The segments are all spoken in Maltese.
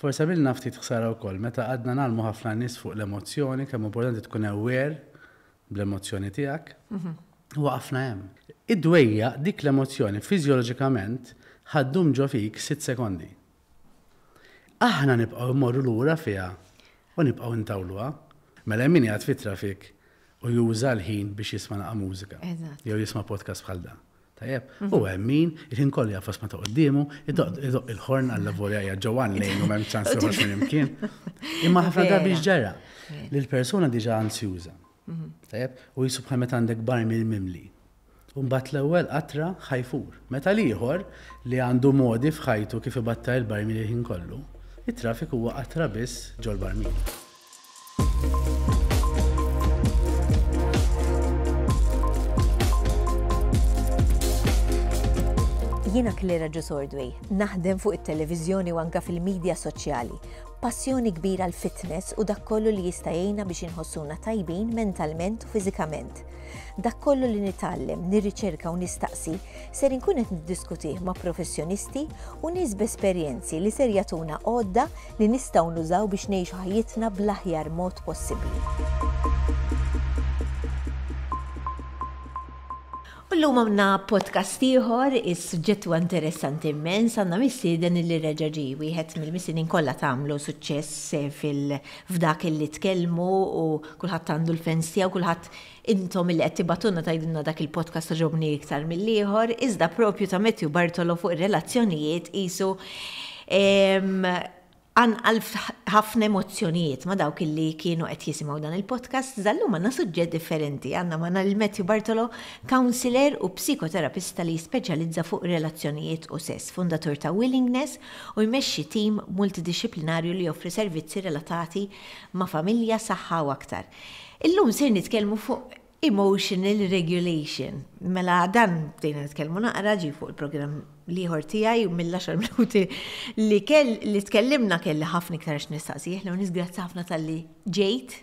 Forse bil nafti tħsara u koll, meta għadna nalmu ħafna nis fuq l-emozjoni, kemm importanti tkun aware bl-emozjoni tijak, u mhm. għafna jem. Id-dwejja dik l-emozjoni fizjoloġikament ħaddum ġo fik 6 sekondi. Aħna nibqaw morru l-ura fija u nibqaw intawluha. Mela min jgħat fitra fik u juża l-ħin biex jisma naqa' mużika. Jew jisma' podcast bħal Tajjeb, u għemmin, il-ħin kolli għafas ma toqdimu, id-doq il-ħorn għalla volja jgħagġawan li u għem ċans uħroċ minn Imma ħafna biex ġġera li l-persona diġa ansjuża. Tajjeb, u jisubħan meta għandek bar mill mimli. Umbat l-ewel qatra ħajfur. Meta liħor li għandu modi fħajtu kif ibatta il-bar mill ħin kollu, it-trafik huwa għatra biss ġol bar mill. Jiena Klera Ġusordwej, naħdem fuq it televizjoni u anka fil-medja soċjali. Passjoni kbira l fitness u dak kollu li jista' biex inħossuna tajbin mentalment u fiżikament. Dak kollu li nitgħallem, nirriċerka u nistaqsi ser inkun qed niddiskutih ma' professjonisti u nies b-esperjenzi li ser jagħtuna għodda li nistgħu nużaw biex ngħixu ħajjitna bl-aħjar mod possibbli. Illum għamna podcast ieħor is-suġġettu interessanti immens għandna il li reġaġi wieħed mill-missinin kollha tagħmlu suċċess fil-fdak li tkellmu u kulħadd għandu l fensija u kulħadd intom il qed tibatunna tajdunna dak il-podcast ġobni iktar mill liħor iżda propju ta' Matthew Bartolo fuq ir-relazzjonijiet qisu ehm, għanqal ħafna emozzjonijiet ma dawk illi kienu qed jisimgħu dan il-podcast, żallum għandna suġġett differenti. Għandna ma' il-Matthew Bartolo, counselor u psikoterapista li speċjalizza fuq relazzjonijiet u sess, fundatur ta' Willingness u jmexxi tim multidisciplinarju li joffri servizzi relatati ma' familja, saħħa u aktar. Illum sir nitkellmu fuq Emotional regulation. Mela dan bdejna nitkellmu naqra ġi fuq il-programm liħor tiegħi u mill-10 minuti li kell li tkellimna kelli ħafna iktar x'nistaqsih, l nisgrazzi ħafna tal-li ġejt.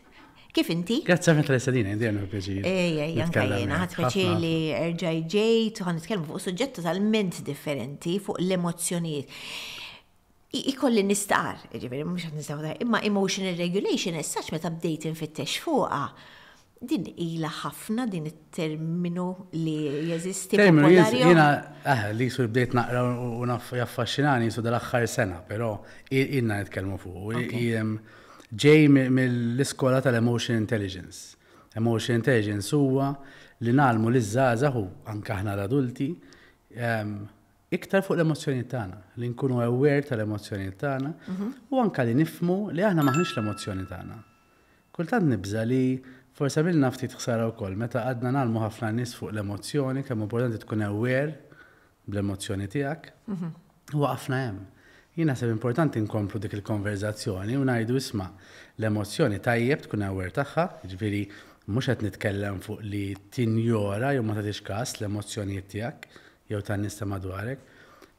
Kif inti? Grazzi ħafna tal-istadina, jendijana pjaċir. Ejja, eh, janka eh, eh, jena, ħatfaċir li erġaj ġejt, għan nitkellmu fuq suġġetta tal-ment differenti, fuq l emozzjonijiet Ikolli nistaqar, ġiviri, mux ħat nistaqar, imma emotional regulation, s me meta bdejt infittex fuqa din ila ħafna din it-terminu li jeżisti. Terminu jina, eh, li su bdejt naqra u jaffaxxinani su dal-axħar sena, pero jina nitkellmu fuq. Ġej mill-iskola tal-Emotion Intelligence. Emotion Intelligence huwa li nalmu li zazahu anke aħna l-adulti ehm, iktar fuq l-emozjoni tagħna, li nkunu aware tal-emozjoni tagħna mhm. u anke li nifmu li aħna maħniex l-emozjoni tagħna. Kultant nibża li Forse bil nafti tħsara u koll, meta għadna nalmu ħafna nis fuq l-emozjoni, kemm importanti tkun aware bl-emozjoni tijak, u mhm. għafna jem. Jina seb importanti nkomplu dik il-konverzazzjoni u najdu isma l-emozjoni tajjeb tkun aware taħħa, ġviri jiġifieri mux għet nitkellem fuq li tinjora jew ma tatix kas l-emozjoni tijak, jew tan nista madwarek,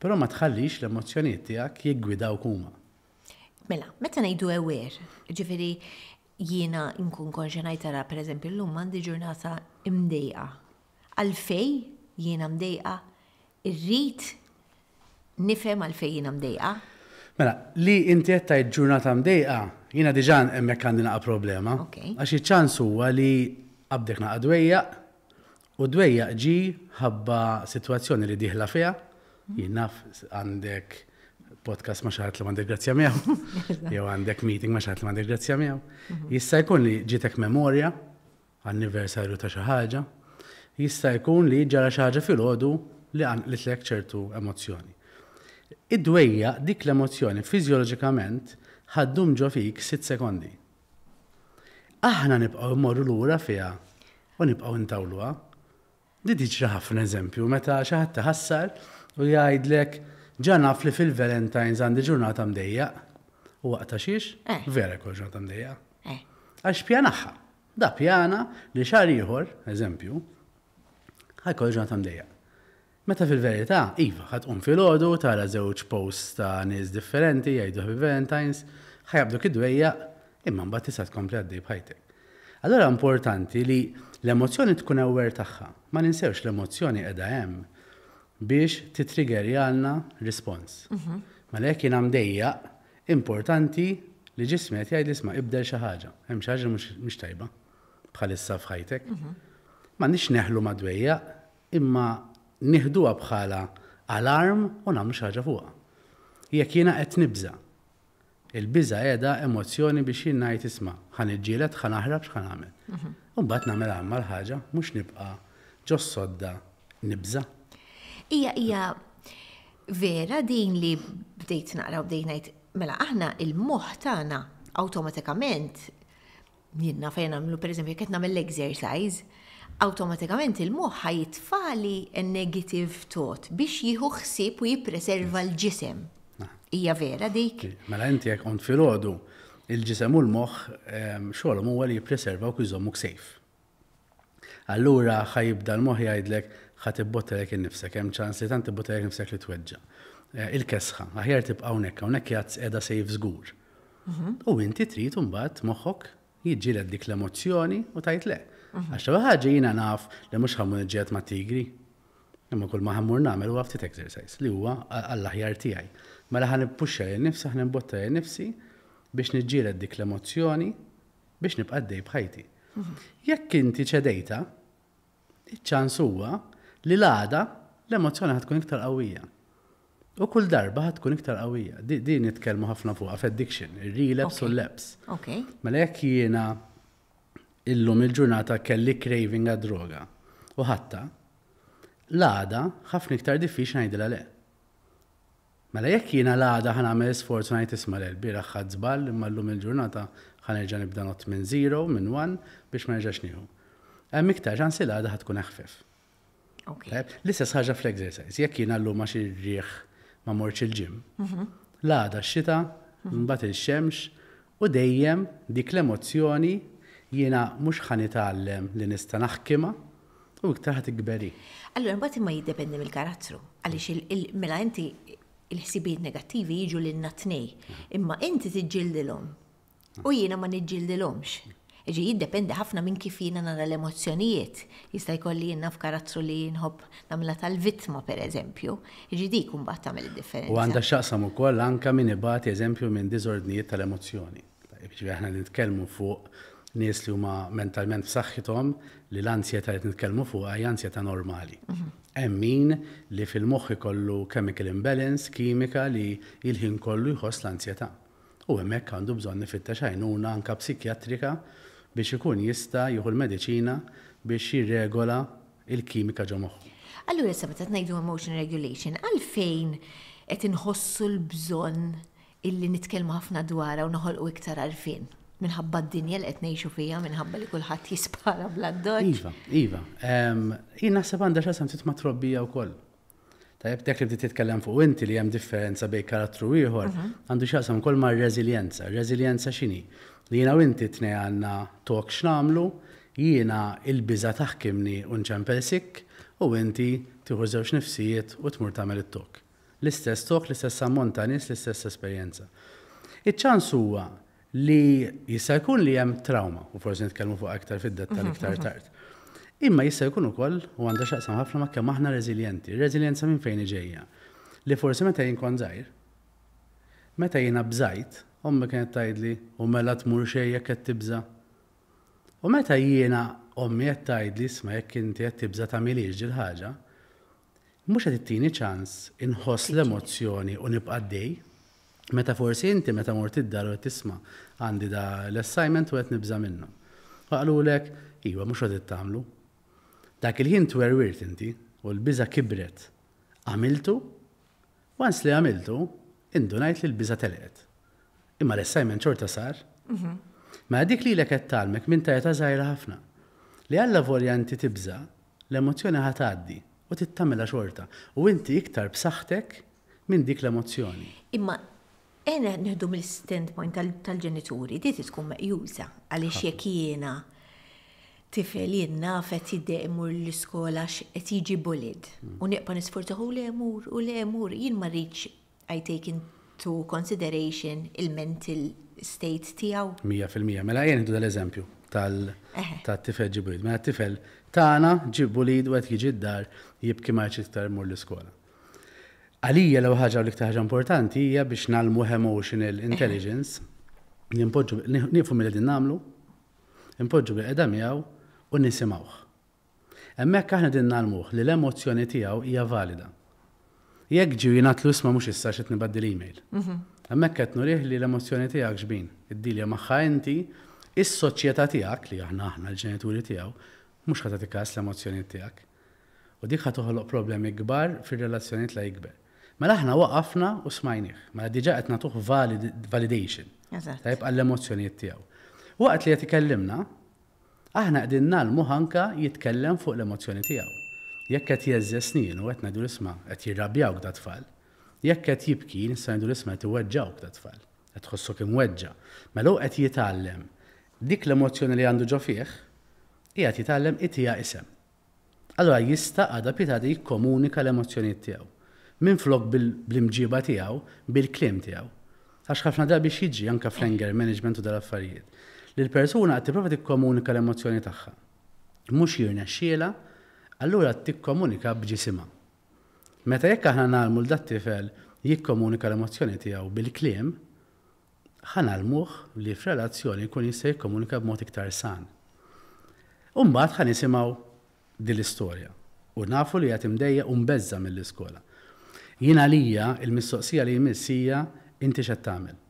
pero ma tħallix l-emozjoni tijak jiggwidaw kuma. Mela, meta najdu aware, ġviri jiġifieri jiena nkun konxenaj tara per eżempju l-lum għandi ġurnata imdejqa. Għalfej jiena mdejqa, rrit nifem għalfej jiena mdejqa. Mela, li inti jettaj ġurnata mdejqa, jiena diġan emmek għandi naqa problema. Għaxi ċans huwa li għabdek naqa dwejja u dwejja ġi ħabba situazzjoni li diħla fija, jiena għandek podcast ma xaħat li għandek grazzja miegħu, jew għandek meeting ma xaħat li għandek grazzja miegħu. Mhm. Jista' jkun li ġitek memorja, anniversarju ta' xi ħaġa, jista' jkun li ġara xi ħaġa filgħodu li għandlek ċertu emozzjoni. Id-dwejja dik l emozjoni fiżjoloġikament ħaddum ġo fik 6 sekondi. Aħna nibqgħu l lura fiha u nibqgħu intawluwa. Di diġra ħafna eżempju meta xi ħadd taħassar u jgħidlek ġana fli fil-Valentines għandi ġurnata mdejja. U għata xiex? Eh. Vera kol ġurnata mdejja. Eh. Għax pjanaħħa. Da pjana li xar ieħor, eżempju, kol ġurnata mdejja. Meta fil-verità, iva, un fil-ħodu, tara żewġ post ta' nies differenti, jgħidu fil Valentines, ħajabdu kidwejja, imma mbagħad tista' tkompli għaddej bħajtek. Allora importanti li l-emozjoni tkun ewwer tagħha, ma ninsewx l-emozjoni qiegħda hemm biex titrigger għalna respons. Mhm. Ma lek jina mdejja, importanti li ġismet jgħid li sma ibdel xi ħaġa, hemm xi ħaġa mhux tajba bħalissa f'ħajtek. Ma mhm. nix neħlu madwejja, imma niħduha bħala alarm u nagħmlu xi ħaġa fuqha. Jekk jiena qed nibża. Il-biża qiegħda emozzjoni biex jien ngħid isma' ħan iġġielet, ħan aħrab x'ħan nagħmel. Mhm. U mbagħad nagħmel għamma l-ħaġa mhux nibqa' ġos sodda nibża' Ija, ija, vera din li bdejt naqra u bdejt najt, mela aħna il muħtana tagħna automatikament jinnna fejn għamlu per eżempju qed mill exercise, automatikament il-moħ ħajitfali negative thought biex jieħu ħsieb u jippreserva l-ġisem. Hija ah. vera dik. Mela inti jekk kont filgħodu il-ġisem u l moħħ ehm, xogħolhom huwa li jippreserva u jżommuk sejf. Allura ħajibda l-moħ jgħidlek ħat ibbottelek innifsek, hemm ċans li tant ibbottelek nifsek li tweġġa. Eh, il-kesħa, aħjar tibqa' hawnhekk hawnhekk jgħat qiegħda sejf żgur. Mhm. U inti trid imbagħad moħħok jiġġieled dik l-emozzjoni u tajt le. Mhm. Għax ħaġa jiena naf li mhux ħammu ġiet ma' tigri. Imma kull ma ħammur nagħmel huwa ftit exercise li huwa għall-aħjar tiegħi. Mela ħan nippuxxa nifsi, ħan nimbotta nifsi biex niġġieled dik l-emozzjoni biex nibqa' dej bħajti. Mhm. Jekk inti ċedejta, iċ-ċans huwa li l-għada l-emozjoni ħatkun iktar qawwija. U kull darba ħatkun iktar qawwija. Din nitkellmu ħafna fuq addiction, il-relapse u l-lapse. Mela jekk jiena illum il-ġurnata kelli craving għad droga. U ħatta, l-għada ħafna iktar diffiċ ngħidilha le. Mela jekk jiena l-għada ħan għamel sforz ngħid isma' l-birax ħadd żball imma llum il-ġurnata ħan nerġa' nibda not minn zero, minn one biex ma nerġax nieħu. Hemm iktar ċansi l-għada ħatkun eħfef. L-istess ħaġa fl-exercise, jekk jien għallu ma x-rieħ ma morċ il-ġim. Mhm. L-għada x-xita, mhm. mbagħad il-xemx u dejjem dik l emozjoni jiena mhux ħanitgħallem li nista' naħkima u iktar ħatikberi. Allura mbagħad imma jiddependi mill-karattru għaliex mela inti il-ħsibijiet negattivi jiġu l natnej, mhm. imma inti tiġġildilhom u jiena ma niġġildilhomx. Iġi jiddependi ħafna minn kif jina nara l emozjonijiet Jista' jkolli jina f'karazzu li jinħobb nagħmilha tal-vittma pereżempju. Iġi di kum tagħmel tamil differenza U għandha x'aqsam ukoll anke min ibagħti eżempju minn diżordnijiet tal emozjoni Iġi aħna nitkellmu fuq nies li huma mentalment b'saħħithom li l-ansjetà li nitkellmu fuq hija ansjeta normali. Mhm. Hemm min li fil-moħħ ikollu chemical imbalance, kimika li il-ħin kollu jħoss l ansjeta U hemmhekk għandu bżonn nifittex għajnuna anke psikjatrika biex ikun jista jieħu l-mediċina biex jirregola il-kimika ġo moħħu. Allura sabet qed ngħidu emotion regulation, għalfejn qed inħossu l-bżonn illi nitkellmu ħafna dwar u noħolqu iktar għarfien minħabba d-dinja li qed ngħixu fiha minħabba li kulħadd jispara bla d-dodġ. Iva, iva. Jien naħseb għandha xasam titma' trobbija wkoll. Tajb, dak li bdiet titkellem fuq inti li hemm differenza bejn karattru ieħor, mhm. għandu xasam ukoll ma' reżiljenza. Reżiljenza x'inhi? li jina u inti tnej għanna tok xnamlu, jina il-biza taħkimni unċempelsik u inti tiħu zewx nifsijiet u tmur tamel it-tok. L-istess tok, l-istess ammont l-istess esperjenza. Iċ-ċans huwa li jista' jkun li hemm trauma, u forsi nitkellmu fuq aktar fid-dettal mhm, iktar mhm. tard. Imma jista' jkun ukoll u għandha xaqsam ħafna ma kemm aħna rezilienti. Rezilienza minn fejn iġeja? Li forsi meta jinkon zaħir, meta jiena bżajt, Ommi kienet tajdli, u mela tmur xejja qed tibża. U meta jiena ommi qed tajdli sma jekk inti qed tibża tagħmilix ġil ħaġa, mhux qed tini ċans inħoss l-emozzjoni u nibqa' dej. Meta forsi inti meta mort id u qed tisma' għandi da l-assignment u qed nibża minnu. Faqlulek, iwa mhux qed tagħmlu. Dak il-ħin twerwirt inti u l-biża kibret. Għamiltu? għans li għamiltu, indunajt li l-biża telqet. Imma l-assignment xorta sar. Ma dik li l talmek minn tajta zaħira ħafna. Li għalla voljanti tibza, l-emozjoni ħataddi u tittamela xorta. U inti iktar b'saħħtek minn dik l-emozjoni. Imma ena nħdu mill-standpoint tal-ġenituri, di tkun meqjusa għaliex jekk jiena tifel jenna fet jidde imur l-iskola x'qed jiġi bulid. Mm. U neqpa u l-emur u l-emur jien ma rridx I take in to consideration il-mental state tijaw? Mija fil-mija, mela jen dal-eżempju tal-tifel ġibu Mela tifel tana ġibu lid u għet jiġi d-dar jibki maċi iktar mur l-iskola. Għalija l ħaġa u l ħaġa importanti hija biex nalmu emotional intelligence, nipoġġu, nifu mill din namlu, nimpoġġu bil-edha miegħu u nisimawh. Emmek aħna din nagħmluh li l-emozjoni tiegħu hija valida jekk ġi jinatlu isma mux issa xet nibaddil l-email. Għammek mhm. qed nurih li l-emozjoni tiegħek xbin, id-dilja magħha inti, is-soċjetà tiegħek li aħna aħna l-ġenituri tiegħu mhux għata tikas l-emozjoni tiegħek. U dik toħloq problemi kbar fir-relazzjonijiet la jikber. Mela aħna waqafna u smajniħ, mela diġa qed nagħtuh validation. Tajb għall emozjoni tiegħu. Waqt li qed ikellimna, aħna qegħdin nagħmlu ħanka jitkellem fuq l-emozjoni tiegħu. Jekk qed jeżja snin u qed ngħidu isma' qed jirrabjawk da tfal. Jekk qed jibki nista' ngħidu isma' qed iweġġawk da tfal. Qed tħossok imweġġa. Mela hu qed jitgħallem dik l-emozjoni li għandu ġo fih, hija jitgħallem itija isem. Allora jista' għada pitadi jikkomunika l-emozjonijiet tiegħu. Min flok bil-imġiba tiegħu, bil-klim tiegħu. Għax ħafna drabi jiġi anke fl-anger management u dal-affarijiet. lil l-persuna qed tipprova tikkomunika l-emozjoni tagħha. Mhux jirnexxiela, allura tikkomunika bġisimha. Meta jekk aħna nagħmlu l-dat tifel jikkomunika l-emozjoni tiegħu bil-kliem, ħanalmuh li f'relazzjoni jkun jista' jikkomunika b'mod iktar san. mbagħad ħan nisimgħu din l-istorja u nafu li qed imdejja u mbeżża mill-iskola. Jien għalija il-mistoqsija li jmissija inti x'qed tagħmel.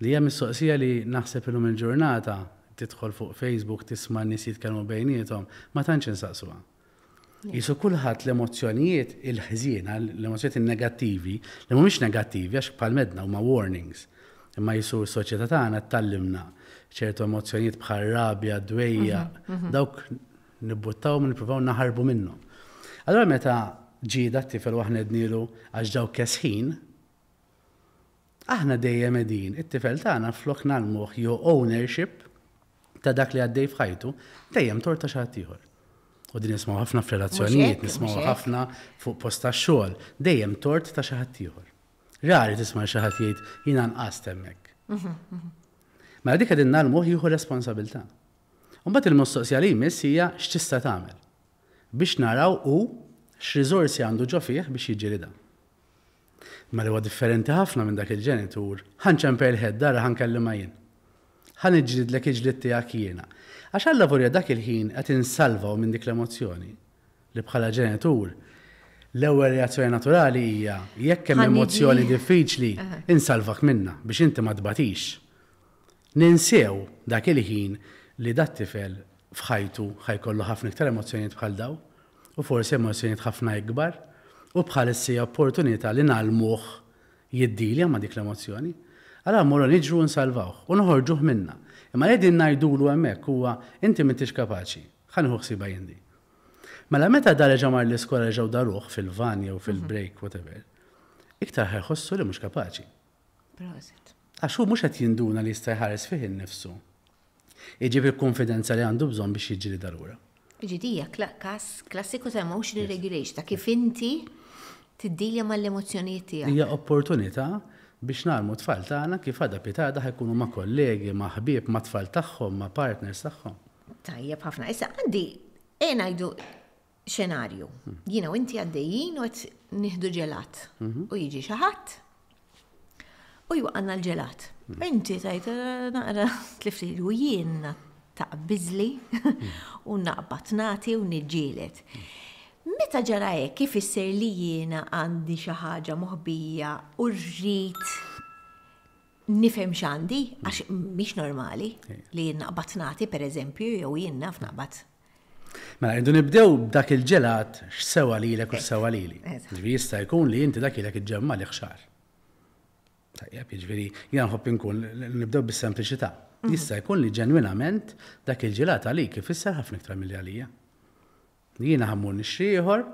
Li hija mistoqsija li naħseb ilhom il-ġurnata tidħol fuq Facebook tisma' nies jitkellmu bejnietom, ma tantx insaqsuha. Jisu kulħadd l-emozzjonijiet il-ħżiena, l-emozzjonijiet il-negattivi, li mhumiex negattivi għax palmedna huma warnings. Imma jisu s-soċjetà tagħna ttallimna ċertu emozzjonijiet bħal rabja, dwejja, mhm, mhm. dawk nibbuttaw nippruvaw naħarbu minnhom. Allora meta ġida t-tifel waħna d-nilu għax daw kesħin, aħna dejjem edin, it-tifel tagħna flok nalmuħ jo ownership ta' dak li għaddej fħajtu, dejjem torta xaħtiħor. U din nismaw ħafna f'relazzjonijiet, nismaw ħafna fuq posta xogħol, dejjem tort ta' xaħtiħor. Rari tisma' xaħat jgħid jina nqas temmek. Ma mhm, mhm. mela dik nal nagħmlu jieħu responsabilità. Mbagħad il mustoqsija li jmiss hija ta' tagħmel biex naraw u x'riżorsi għandu ġo fih biex jiġġieli da. Ma mela li huwa differenti ħafna minn dak il-ġenitur, per il-ħed dara ħankellima jien ħan l-ek iġlid tijak jiena. Għax alla vorja dak il-ħin qed insalvaw minn dik l emozjoni li bħala ġenitur. L-ewwel reazzjoni naturali hija jekk hemm emozzjoni diffiċli insalvak minna biex inti ma tbatix. Ninsew dak il-ħin li dat tifel fħajtu ħajkollu ħafna iktar emozzjonijiet bħal daw u forsi emozzjonijiet ħafna ikbar u bħal issija opportunità li nalmuħ jiddilja ma dik l emozjoni Għala morru nġru nsalvaw, unħorġuh minna. Imma din najdu l għemmek huwa inti mintix kapaċi, ħan huħsiba bajindi. Mela meta dalle ġamar l-iskola ġew daruħ fil-van jew fil-break, whatever, iktar ħerħossu li mhux kapaċi. Għaxu mhux qed jinduna li jista' jħares fih innifsu. Iġib il-konfidenza li għandu bżonn biex jiġri darura. Ġidija, kas klassiku ta' emotional regulation, ta' kif inti tiddilja mal-emozjonijiet tiegħek. Hija opportunità biex narmu tfal tagħna kif għadha pitada ħajkunu ma' kollegi, ma' ħbieb, ma' tfal tagħhom, ma' partners tagħhom. Tajjeb ħafna, issa għandi e ngħidu xenarju. Hmm. Jiena u inti għaddejjin u qed nieħdu ġelat. Hmm. U jiġi xi ħadd u jwaqanna l-ġelat. Hmm. Inti tajt eh, naqra tlifti u jien taqbizli u naqbat nati u niġġielet. Meta ġara hekk isser li jiena għandi xi ħaġa moħbija u rrid nifhem x'għandi għax mhix normali li jien naqbad nagħti pereżempju jew jien naf naqbad. Mela rridu nibdew b'dak il-ġelat x'sewa lilek u x'sewa lili. Ġifieri jista' jkun li inti dak ilek iġġemma li ħxar. Tajjeb, jiġifieri jiena nħobb inkun nibdew bis-sempliċità. Mhm. Jista' jkun li ġenwinament dak il-ġelat għalik ifisser ħafna iktar milli għalija li jiena ħammur nixrieħor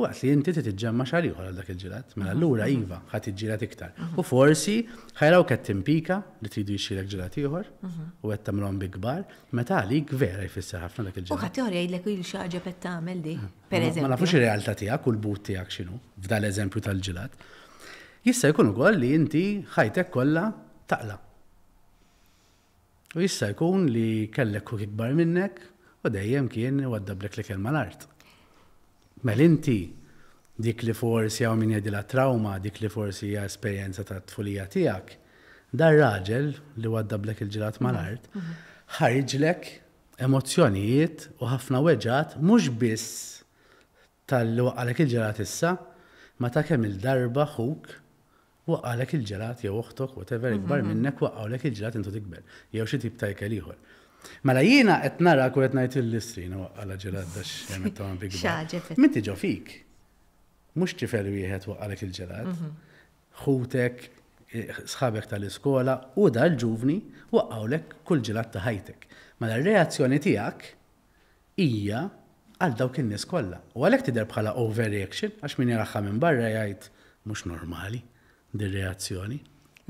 u għat li jinti titġemma xaliħor għal dak il-ġilat. Mela l-lura Iva ħat il-ġilat iktar. U forsi ħajraw kett timpika li tridu jixxilek ġilat ieħor u qed tagħmlhom bi meta għalik vera jfisser ħafna dak il-ġilat. U ħadd ieħor jgħidlek il xi ħaġa qed tagħmel di. Pereżempju. Ma nafux ir-realtà tiegħek u l-but tiegħek x'inhu f'dan eżempju tal-ġilat. Jista' jkun ukoll li inti ħajtek kollha taqla. U jista' jkun li kellek kuk ikbar minnek u dejjem kien għaddablek li kelma l-art. Mel inti dik li forsi għaw minn jadila trauma, dik li forsi hija esperienza ta' tfulija tijak, dar raġel li għaddablek il-ġilat mal-art, mhm. mhm. ħarġlek emozjonijiet u ħafna weġat mux biss tal-li għalek il ġilat issa, ma ta' kemm il-darba ħuk għalek il-ġelat jew uħtok, whatever ikbar mhm, minnek waqqawlek il ġilat intu tikbel, jew xi tip ta' ieħor. Mela jiena qed nara kull qed ngħid il-listrin għala ġeladda x'jagħmel tagħmel big Min fik. Mhux tifel wieħed waqalek il-ġelad. Mhm. Ħutek, sħabek tal-iskola u dal ġuvni waqgħulek kull ġilat ta' ħajtek. Mela r-reazzjoni tiegħek hija għal dawk in-nies kollha. U għalhekk tidher bħala overreaction għax min jaraħħa minn barra jgħid mhux normali din reazzjoni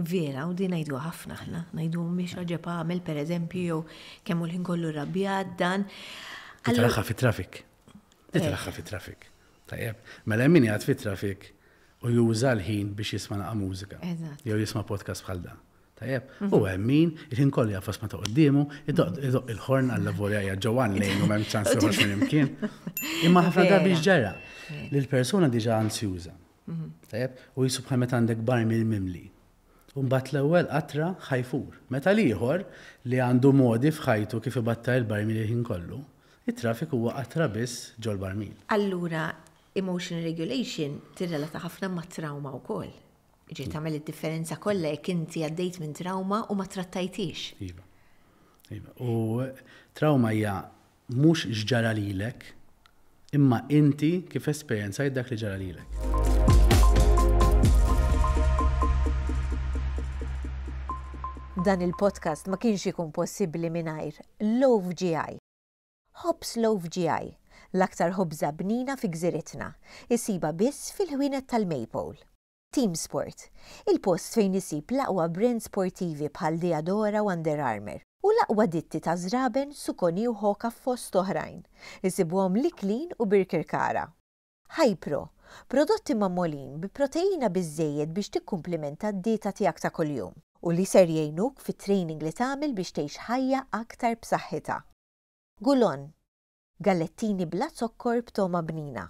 Vera, u di najdu ħafna ħna, najdu miex raġeba għamil per eżempju, jew kemmu l kollu rabjad dan. Titraħħa fi trafik. Titraħħa eh. fi trafik. Tajjeb, mela min jgħad fi trafik u juża l-ħin biex jisma naqa' mużika. Jew jisma podcast bħal dan. Tajjeb, mhm. u għemmin, il-ħin kollu jgħafas ma toqdimu, id-doq il-ħorn għall-lavorja jgħagġawan lejn u memx ċans joħroġ minn imkien. Imma ħafna da ġġara eh. li l-persuna diġa ansjuża. Mhm. Tajjeb, u jisubħa meta għandek bar mill-mimli. Umbat l-ewwel qatra ħajfur. Meta liħor li għandu modi fħajtu kif ibatta il-barmil il-ħin kollu, it-trafik huwa qatra biss ġol barmil. Allura, emotion regulation tirrelata ħafna ma' trauma u koll. Iġi tagħmel id-differenza kollha jekk inti għaddejt minn trauma u ma trattajtix. Iva. Iva. U trauma hija mhux ġġara lilek, imma inti kif esperienza dak li ġara lilek. Dan il-podcast ma kienx ikun possibbli mingħajr Love GI. Hobbs Love GI, l-aktar ħobża bnina fi gżiritna, isiba biss fil-ħwienet tal-Maple. Team Sport, il-post fejn isib l-aqwa brand sportivi bħal Diadora u Under Armour u l-aqwa ditti ta' zraben sukoni u ħoka fost oħrajn, isibuhom liklin u birkirkara. Hypro, prodotti mammolin bi proteina bizzejed biex tikkumplimenta d-dieta tiegħek ta' kuljum u li ser jgħinuk fit training li tagħmel biex tgħix ħajja aktar b'saħħitha. Gulon, gallettini bla sokkor b'toma bnina.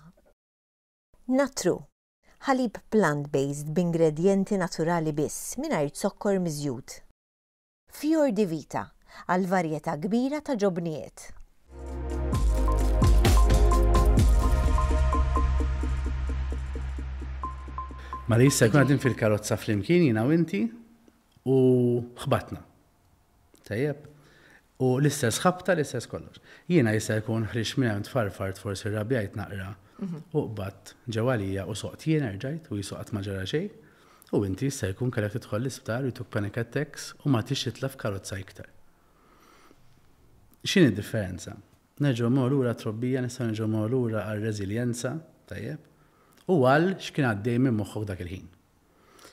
Natru, ħalib plant-based b'ingredjenti naturali biss mingħajr sokkor miżjud. Fjor di vita, għal varjetà kbira ta' ġobnijiet. Marisa, kuna din fil-karozza fl-imkien jina u inti? u ħbatna. Tajjeb? U l-istess ħabta, l-istess kollox. Jiena jista' jkun ħriġ minn hemm tfarfart forsi rrabjajt naqra u qbad ġewalija u soqt jiena rġajt u jisoqgħod ma ġara xejn. U inti jista' jkun kellek tidħol l-isptar u jtuk panic attacks u ma tix titlef karozza iktar. X'inhi differenza? Nerġgħu lura trobbija nistgħu nerġgħu lura għal-reżiljenza, tajjeb, u għal x'kien għaddej minn moħħok dak il-ħin.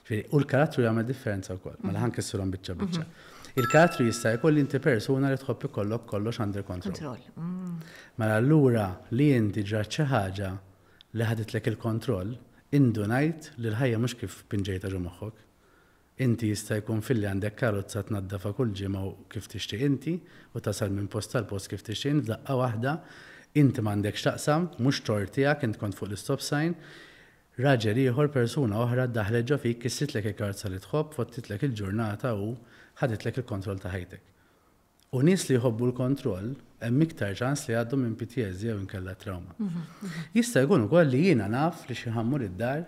U l-karattru jagħmel differenza wkoll, mhm. mela ħan kissilhom biċċa mhm. biċċa. Il-karattru jista' jkoll inti persuna li tħobb ikollok kollox under kontroll. Mhm. Mela allura li inti ġraċċa xi ħaġa li ħaditlek il-kontroll, indunajt li l-ħajja mhux kif pinġejta ġu moħħok inti jista' jkun filli għandek karozza tnaddafa kull ġimgħa kif tixtieq inti u tasal minn post tal-post kif tixtieq daqqa waħda inti m'għandek x'taqsam, mhux tortijak, tiegħek kont fuq l stop sign, raġel ieħor persuna oħra daħlet ġo fik kissitlek il-karza li tħobb, fottitlek il-ġurnata u ħaditlek il-kontroll ta' ħajtek. U nis li jħobbu l-kontroll, hemm iktar ċans li għaddu minn PTSD jew inkella trauma. Mhm, mhm. Jista' jkun ukoll li jiena naf li xi ħammur id-dar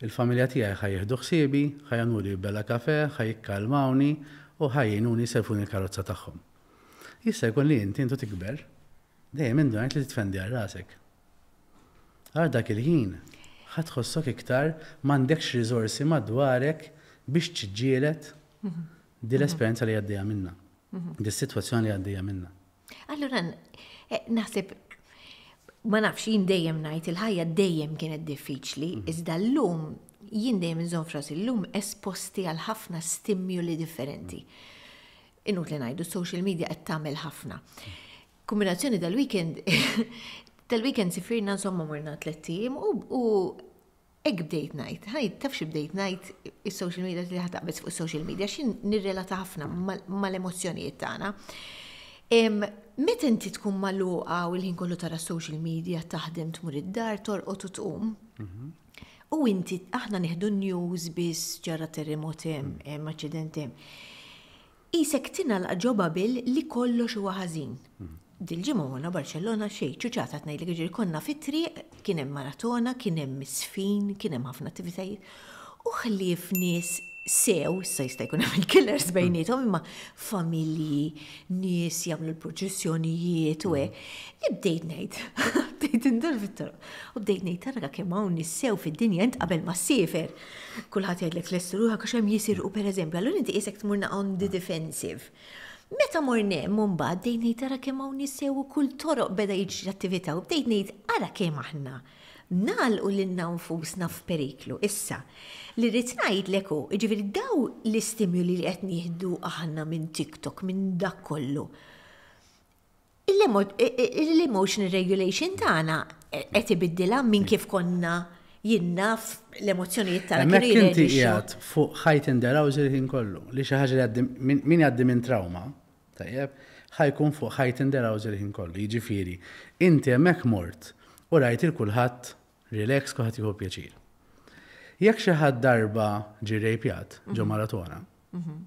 il-familja tiegħi jieħdu ħsiebi, ħajamuri bella kafe, jikkalmawni u ħajjinuni sefun il-karozza tagħhom. Jista' jkun li inti intu tikber, dejjem indunajt li titfendi għal rasek. Għar dak il-ħin ħatħossok iktar m'għandekx riżorsi madwarek biex tġielet di mhm. l-esperjenza li għaddija minna, mhm. di situazzjoni li għaddija minna. Allura, eh, naħseb ma nafx jien dejjem ngħid il-ħajja dejjem kienet diffiċli, mhm. iżda llum jien dejjem nżomm frasi lum esposti għal ħafna stimuli differenti. Inut li ngħidu social media qed tagħmel ħafna kombinazzjoni dal-weekend Tal-weekend sifirna insomma morna t-lettim u ek bdejt night, Ħaj, tafx date night il-social media li ħataqbis fuq social media, xin nirrelata ħafna mal-emozjonijiet tagħna. Meta inti tkun maluqa u l-ħin kollu tara social media taħdem tmur id-dar tor u tqum. Mhm. U inti aħna nieħdu news biss ġara terremotem, mm. hemm Isek tina l ġobabil li kollox huwa ħażin. Mm. Dil-ġimgħa għonna Barcellona xej, ċuċata tnej li ġiri konna fitri, kienem kien hemm maratona, kien hemm misfin, kien hemm ħafna attivitajiet. U xlif nies sew, sa jista' jkun hemm il-killers mm. bejnietom, imma familji, nies jagħmlu l-proċessjonijiet u hekk. Ibdejt bdejt ngħid, bdejt indur fit U bdejt ngħid tarra kemm hawn nissew fid-dinja int għabel ma ssifer. Kulħadd jgħad l-estruħa għax hemm jisirqu pereżempju, allura inti t tmurna on the defensive. Meta morne mumba bdejt ngħid ara kemm hawn nisew kull toroq beda jiġri attività u bdejt ngħid ara kemm aħna nalqu lilna nfusna f'periklu issa. Li ritnajt ngħid leku, jiġifieri daw l-istimuli li qed nieħdu aħna minn TikTok minn dak kollu. E- e- L-emotional regulation tagħna qed ibiddilha minn kif konna jinnaf l-emozjonijiet tal Mek kinti jgħat fuq ħajt inderaw kollu li xi ħaġa li min minn trauma tajjeb, ħajkun fuq ħajt inderaw ħin kollu, jiġifieri. Inti hemmhekk mort u rajt il-kulħadd relax kuħat jieħu pjaċir. Jekk xi ħadd darba ġirrej pjat ġo mhm. maratona. Mhm.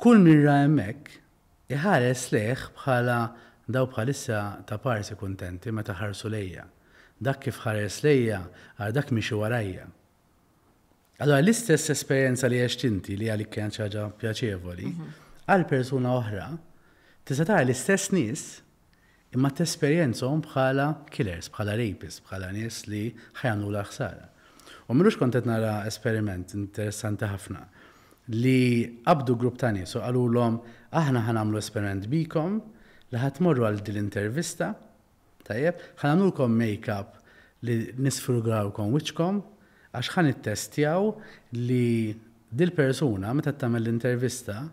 Kull mirra hemmhekk iħares leħ bħala daw bħalissa ta' parsi kuntenti meta ħarsu lejja. Dak kif ħares lejja, għal dak miexu warajja. Allora, l-istess esperienza li għaxtinti li għalik kien ċaġa pjaċevoli, mm -hmm għal persuna oħra tista' tara l-istess nies imma t-esperienzom bħala killers, bħala rapists, bħala nies li ħajanu l ħsara. U minux kontet nara esperiment interessanti ħafna li qabdu grupp ta' nies u qalu l-om aħna ħanamlu esperiment bikom li ħatmorru għal din intervista tajjeb, l-kom make-up li nisfrugrawkom wiċkom għax ħan testjaw li dil persuna meta tagħmel l-intervista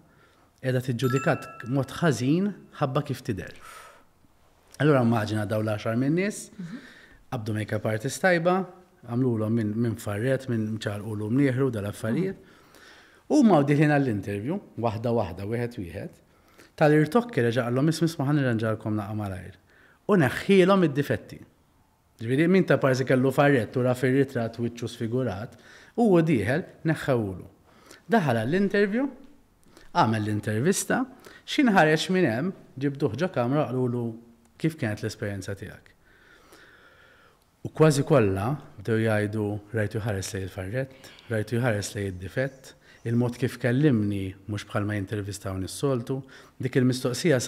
edha tiġġudikat mod ħazin ħabba kif tidher. Allura maġina daw l axar minn nies, qabdu mhm. make-up artist tajba, għamlulhom minn min farret, minn ċarqulu mnieħru dal-affarijiet. Mhm. U ma diħina l-intervju, waħda waħda, wieħed wieħed, tal-irtokki reġaqlhom ismis maħan irranġalkom naqa' malajr. U neħħilhom id-difetti. Ġifieri minn ta' parzi kellu farret u rafi ritrat u wiċċu sfigurat, u diħel neħħawulu. Daħala l-intervju, Għamel l-intervista, xin ħareċ minn hemm, ġibduħ ġo kamra għalulu kif kienet l-esperienza tiegħek. U kważi kollha bdew jgħidu rajtu ħares li il-farret, rajtu ħares li jid difett il-mod kif kellimni mhux bħal ma jintervistawni s-soltu, dik il-mistoqsija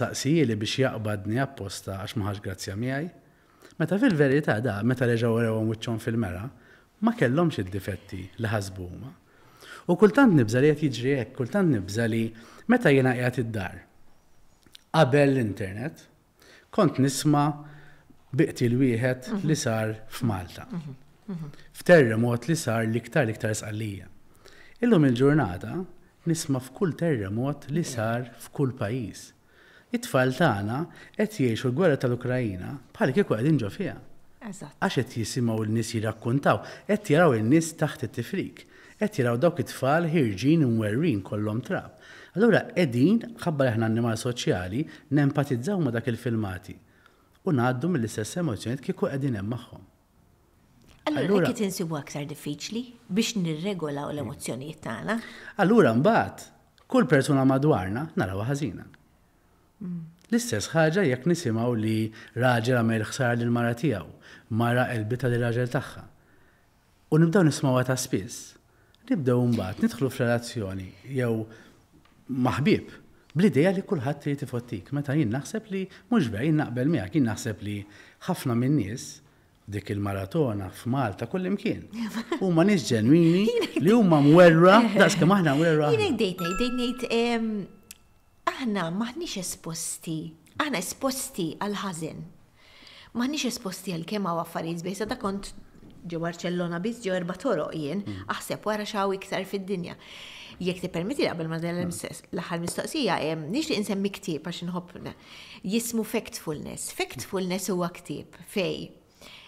li biex jaqbadni apposta għax maħax grazzja miegħi. Meta fil-verità da, meta leġaw rewhom fil-mera, ma kellhomx id-difetti li ħasbu U kultant nibza li qed jiġri hekk, kultant nibza li meta jena jgħat id-dar qabel l-internet kont nisma biqt il wieħed li mhm. sar f'Malta. Mhm. Mhm. F'terremot li sar liktar liktar sqallija. Illum il-ġurnata nisma f'kull terremot li sar f'kull pajjiż. It-tfal tagħna qed jgħixu l-gwerra tal-Ukrajina bħal kieku qegħdin ġo fiha. Għax qed jisimgħu l-nies jirrakkuntaw, qed jaraw in-nies taħt it-tifrik qed jiraw dawk it-tfal ħirġin mwerrin kollhom trab. Allura qegħdin ħabbar aħna annimal soċjali nempatizzaw ma' dak il-filmati u ngħaddu mill-istess emozjoniet kieku qegħdin hemm magħhom. Allura hekk insibu aktar diffiċli biex nirregolaw l emozzjonijiet tagħna. Allura mbagħad kull persuna madwarna naraw ħażina. Mm. L-istess ħaġa jekk nisimgħu li raġel għamel ħsar lil mara tiegħu, mara qelbita li raġel tagħha. U nibdaw nismawha ta' spiss nibdew mbagħad nidħlu f'relazzjoni jew maħbib bl-ideja li kulħadd trid ifottik. Meta jien naħseb li mhux bejn naqbel miegħek, jien naħseb li ħafna min-nies dik il-maratona f'Malta kull imkien. Huma nies ġenwini li huma mwerra, daqs kemm aħna mwerra. Jien ngħid ngħid ngħid aħna maħniex esposti, aħna esposti għal ħażin. Maħniex esposti għal kemm hawn affarijiet biss, da kont ġo Barcellona biz ġo erba toroq jien, mm. aħseb wara xaw iktar fid-dinja. Jek ti permetti qabel ma dan mm. l-aħħar mistoqsija, nix li insemmi ktib għax nħobna, Jismu Factfulness. Factfulness huwa ktib fej.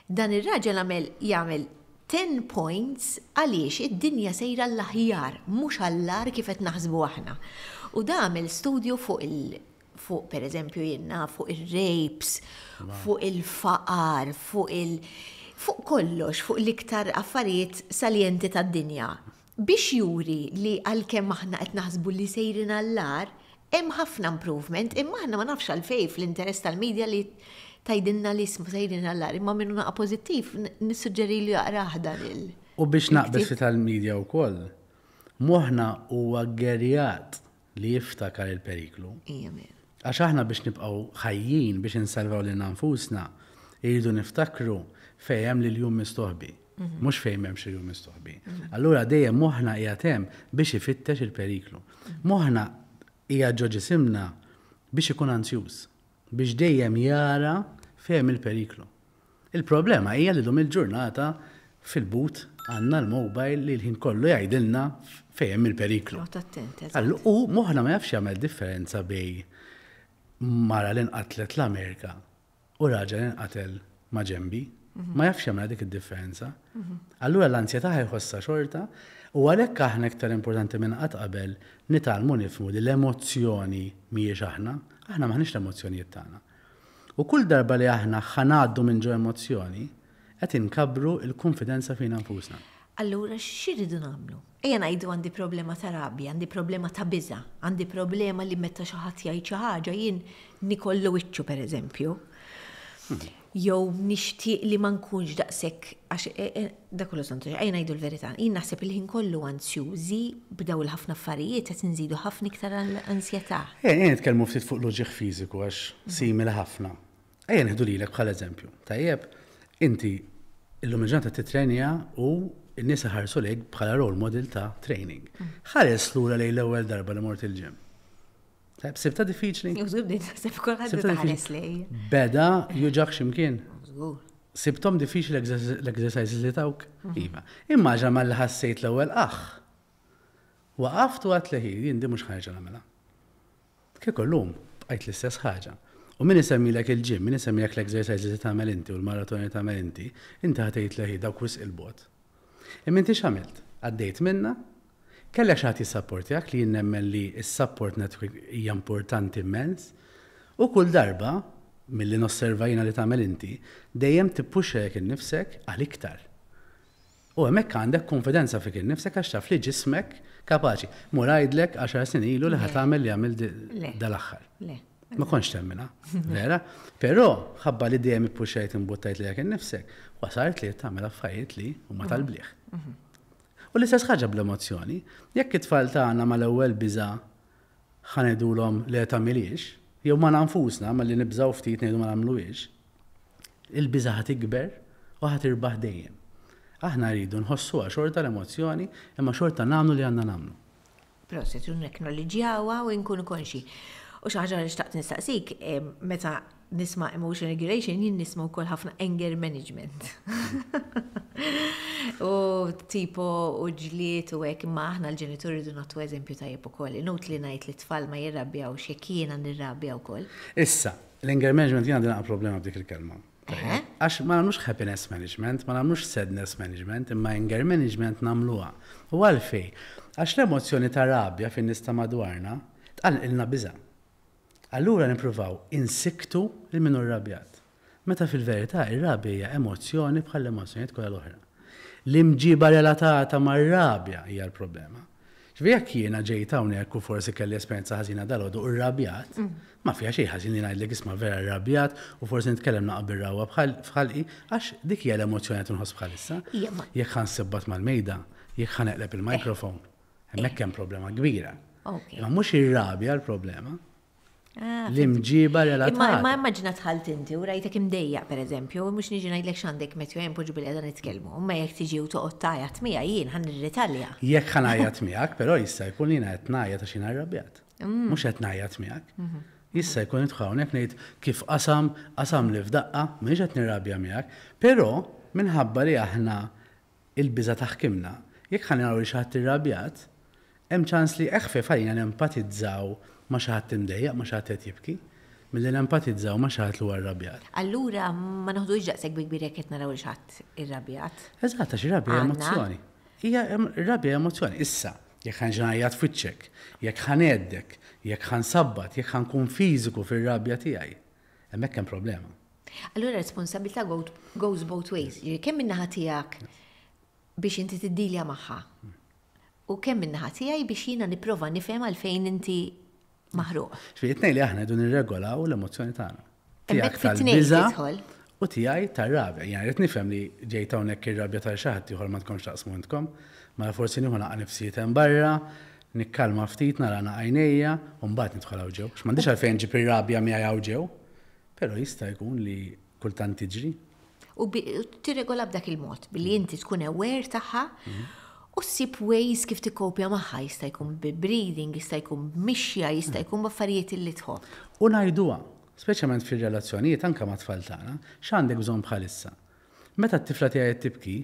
Dan ir-raġel għamel jagħmel 10 points għaliex id-dinja sejra l-aħjar, mhux għall-ar kif qed naħsbu aħna. U da għamil studju fuq il- fuq per eżempju jenna fuq il-rapes, fuq il-faqar, fuq il-, fuq kollox, fuq l-iktar affarijiet salienti tad-dinja. Biex juri li għalkemm aħna qed naħsbu li sejrin għallar, hemm ħafna improvement, imma aħna ma nafx għalfej fl-interess tal-medja li tajdinna li smu sejrin għallar, imma minnu naqqa pozittif, nissuġġeri li għaraħda lil. U biex naqbis fi tal-medja wkoll, muħna huwa għaggerjat li jiftakar il-periklu. Għax aħna biex nibqgħu ħajjin biex insalvaw lil nfusna, jridu niftakru fejjem li l-jum mistoħbi. Mux mhm. fejjem memx il-jum mistoħbi. Mhm. Allura dejjem moħna jgħatem biex ifittex il-periklu. Mhm. Moħna hija ġoġisimna biex ikun ansjuż, biex dejjem jara fejjem il-periklu. Il-problema hija li dum il-ġurnata fil-but għanna l-mobile li l-ħin kollu jgħidilna fejjem il-periklu. U moħna ma jafx jagħmel differenza bej mara l-inqatlet l-Amerika u raġel inqatel ma ġembi. Ma jafx jamna dik id-differenza. Allura l-ansjetà ħajħossa xorta u għalhekk aħna iktar importanti minn qatt qabel nitalmu nifmu li l emozjoni mhijiex aħna, aħna maħniex l-emozzjonijiet tagħna. U kull darba li aħna ħanaddu minn ġo emozzjoni, qed inkabru il-konfidenza fina nfusna. Allura x'iridu nagħmlu? Ejja ngħidu għandi problema ta' rabbi, għandi problema ta' biża, għandi problema li meta xi ħadd jgħid xi ħaġa jien nikollu wiċċu pereżempju. Jow nixtieq li ma nkunx daqshekk għax e, e, da kollu santu għajna jgħidu l-verità. Jien naħseb il-ħin kollu ansjużi b'daw il-ħafna affarijiet qed nżidu ħafna iktar l-ansjetà. Eh, jien nitkellmu ftit fuq loġiħ fiżiku għax simil ħafna. Ejja eh, ħdu lilek bħal eżempju. Tajjeb, inti l-lum ġanta titrenja u n-nies ħarsu lejk bħala role model ta' training. Mm. Ħares lura lejn l-ewwel darba li mort il-ġim Sibta diffiċli. Beda juġak ximkien. Sibtom diffiċli l-exercise li tawk. Iva. Imma ġamma li ħassejt l-ewel aħ. Waqaft u għat liħi, jindi mux ħagġa namela. Kikollum, għajt l-istess ħagġa. U min semmi l il-ġim, min semmi l l-exercise li tamel inti u l-maraton li tamel inti, inti ħatejt liħi dawk wis il-bot. Imma inti xamilt, għaddejt minna, Kella xati support jak li jinnemmen li s-support network hija importanti immens u kull darba mill-li nosservajna li tagħmel inti dejjem tippuxek innifsek għal iktar. U hemmhekk għandek konfidenza fik innifsek għax taf li ġismek kapaċi. Mur għajdlek 10 snin ilu li ħatamel li għamil dal-aħħar. Ma konx temmina, vera? Però xabba li dejjem puxajt imbuttajt li għak innifsek, wasart li tagħmel affarijiet li huma mhm. tal-bliħ. Mhm. U l-istess ħaġa bl-emozjoni. Jekk it-tfal tagħna mal-ewwel biża ħanedulhom li qed miliex, jew ma nanfusna li nibżgħu ftit ngħidu ma nagħmluhiex, il-biża ħad ikber u ħad irbaħ dejjem. Aħna rridu nħossuha xorta l-emozjoni imma xorta nagħmlu li għandna nagħmlu. Proset, un-eknoloġijawa u nkunu konxi. U xaħġa li xtaqt nistaqsik, eh, meta nisma emotion regulation, jinn nisma u koll ħafna anger management. U tipo u ġliet u għek maħna l-ġenituri du natu eżempju ta' jepu koll. Inut li najt li tfal ma jirrabja u xekina nirrabja u koll. Issa, l-anger management jina dina problema b'dik il-kelma. Eh? Għax ma namlux happiness management, ma namlux sadness management, imma anger management namluwa. U għalfej, għax l-emozjoni ta' rabja fin nista madwarna, tqal ilna biza' Allura nippruvaw insiktu il-minu rrabjat. Meta fil-verità ir-rabja hija emozzjoni bħal emozzjonijiet kollha l-oħra. L-imġiba relatata mar-rabja hija l-problema. Ġvi jekk jiena ġejta hawnhekk u forsi kelli esperjenza ħażina dal-għodu irrabjat, mm. ma fiha xi ħażin li ngħidlek isma' vera rrabjat u forsi nitkellem naqbel rawa bħalqi għax dik hija l-emozzjoni qed inħoss bħalissa. Jekk ħansibbat mal-mejda, jekk ħaneqleb il-mikrofon, eh. hemmhekk hemm problema kbira. Ma mhux ir-rabja l-problema, Ah, L-imġiba relatata. Ma immaġina tħalt inti, u rajtek dejja, per eżempju, u mux niġi najdlek xandek metju jem poġu bil-edha nitkelmu, u ma jek tiġi u toqot tajat mija jien għan irritalja. Jek għan għajat mijak, pero jissa jkun li najat najat għaxin rabjat. Mux mm. għet najat mijak. Mhm. Jissa jkun itħawnek nejt kif qasam, qasam li f'daqqa, mux għet nirrabja mijak, pero minħabba li aħna il-biza taħkimna, jek għan jgħu li xaħat irrabjat, hemm ċans li eħfef għalina empatizzaw ma xaħat timdejja, ma xaħat qed jibki, mill-li l-empatizza u ma xaħat l rabjat. Allura ma naħdu ġaqseg bi kbir jekk naraw li xaħat ir-rabjat. Eżatt, għax ir-rabja emozzjoni. Hija rabja emozjoni Issa, jekk ħan ġanajjat fitxek, jekk ħan eddek, jekk ħan sabbat, jekk ħan kun fiżiku fil-rabja tijaj. Hemmhekk hemm problema. Allura responsabilta goes both ways. Kemm minnaħa tiegħek biex inti t-dilja magħha. U kemm minnaħa tiegħi biex jiena nipprova nifhem għalfejn inti maħruq. Xfietnej li aħna dun u l-emozjoni tagħna. Tijak tal-biza u tijaj tal-rabja. Jgħan rrit nifem li ġejta unnek ir-rabja tal-xaħat tiħol ma tkunx taqsmu intkom, ma forsi nħu naqqa nifsijiet barra, nikkalma ftit nara naqajnejja, un bat nidħol ġew. X'mandiċ għalfejn ġib ir-rabja mi għawġew, ġew, pero jista' jkun li kultant tiġri. U tirregola b'dak il-mod, billi mm. inti tkun aware taħħa mm-hmm u sip ways kif tikkopja magħha jista' jkun bi breathing jista' jkun mixja, jista' jkun b'affarijiet li tħobb. U ngħiduha, speċjalment fir-relazzjonijiet anke ma' tfal tagħna, x'għandek bżonn bħalissa. Meta t-tifla tiegħi tibki,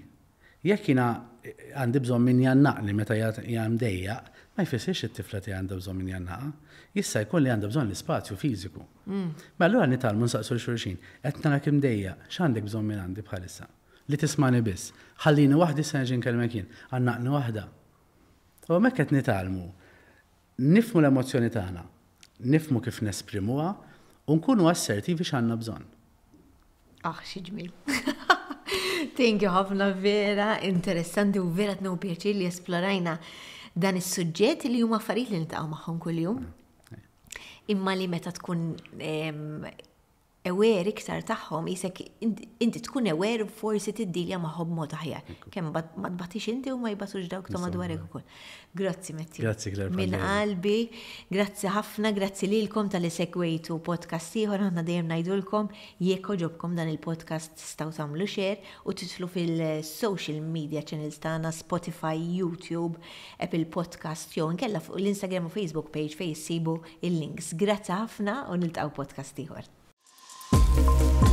jekk jiena eh, eh, għandi bżonn min jannaqli meta jgħam dejja, ma jfissirx it-tifla tiegħi għandha bżonn min jannaqa, jista' jkun li għandha bżonn l-ispazju fiżiku. Mm. Ma allura nitalmu nsaqsu l-xulxin, qed nara kim dejja, x'għandek bżonn min għandi bħalissa li tismani biss. Ħallini waħdi se neġi nkellmek jien, għannaqni waħda. U hemmhekk qed nitalmu. Nifmu l emozjoni tagħna, nifmu kif nesprimuha u nkunu assertivi x'għandna bżonn. Ah, xi ġmil. Thank you ħafna vera interessanti u vera tnew pjaċir li esplorajna dan is-suġġett li huma affarijiet li nitqgħu magħhom kuljum. Mm. Imma li meta tkun ewer iktar tagħhom isek inti tkun ewer forsi tiddilja magħhom mod aħjar. Kemm ma matbatix inti u ma jbatux dawk ta' madwarek ukoll. Grazzi Metti. Grazzi Gler. Minn qalbi, grazzi ħafna, grazzi lilkom tal segwejtu podcast ieħor aħna dejjem ngħidulkom jekk oġobkom dan il-podcast staw tagħmlu xer u titlu fil-social media channels tagħna Spotify, YouTube, Apple Podcast jew inkella fuq l-Instagram u Facebook page fejn il-links. Grazzi ħafna u nil-taw podcast ieħor. Thank you.